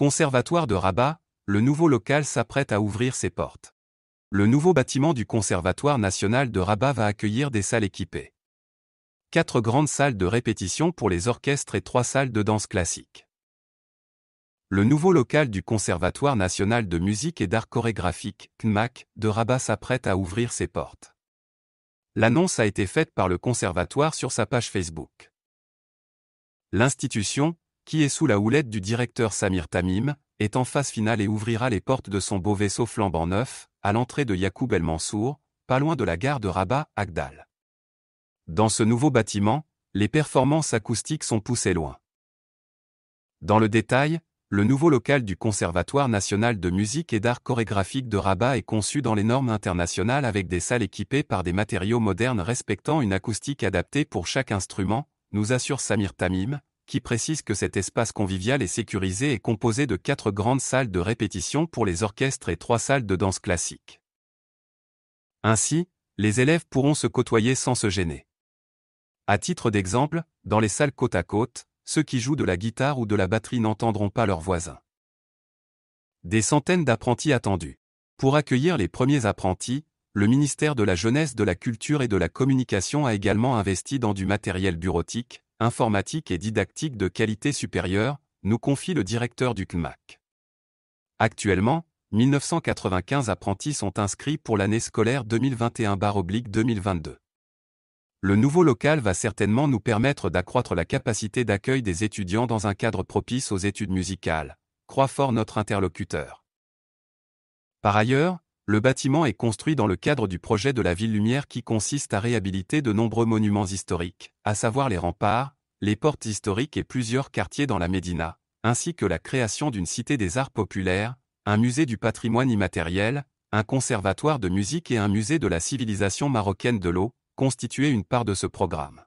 Conservatoire de Rabat, le nouveau local s'apprête à ouvrir ses portes. Le nouveau bâtiment du Conservatoire national de Rabat va accueillir des salles équipées. Quatre grandes salles de répétition pour les orchestres et trois salles de danse classique. Le nouveau local du Conservatoire national de musique et d'art chorégraphique, CNMAC, de Rabat s'apprête à ouvrir ses portes. L'annonce a été faite par le Conservatoire sur sa page Facebook. L'institution, qui est sous la houlette du directeur Samir Tamim, est en phase finale et ouvrira les portes de son beau vaisseau flambant neuf, à l'entrée de Yacoub El Mansour, pas loin de la gare de Rabat, Agdal. Dans ce nouveau bâtiment, les performances acoustiques sont poussées loin. Dans le détail, le nouveau local du Conservatoire national de musique et d'art chorégraphique de Rabat est conçu dans les normes internationales avec des salles équipées par des matériaux modernes respectant une acoustique adaptée pour chaque instrument, nous assure Samir Tamim, qui précise que cet espace convivial et sécurisé est composé de quatre grandes salles de répétition pour les orchestres et trois salles de danse classique. Ainsi, les élèves pourront se côtoyer sans se gêner. À titre d'exemple, dans les salles côte à côte, ceux qui jouent de la guitare ou de la batterie n'entendront pas leurs voisins. Des centaines d'apprentis attendus. Pour accueillir les premiers apprentis, le ministère de la Jeunesse, de la Culture et de la Communication a également investi dans du matériel bureautique, informatique et didactique de qualité supérieure, nous confie le directeur du CLMAC. Actuellement, 1995 apprentis sont inscrits pour l'année scolaire 2021-2022. Le nouveau local va certainement nous permettre d'accroître la capacité d'accueil des étudiants dans un cadre propice aux études musicales, croit fort notre interlocuteur. Par ailleurs, le bâtiment est construit dans le cadre du projet de la Ville Lumière qui consiste à réhabiliter de nombreux monuments historiques, à savoir les remparts, les portes historiques et plusieurs quartiers dans la Médina, ainsi que la création d'une cité des arts populaires, un musée du patrimoine immatériel, un conservatoire de musique et un musée de la civilisation marocaine de l'eau, constituaient une part de ce programme.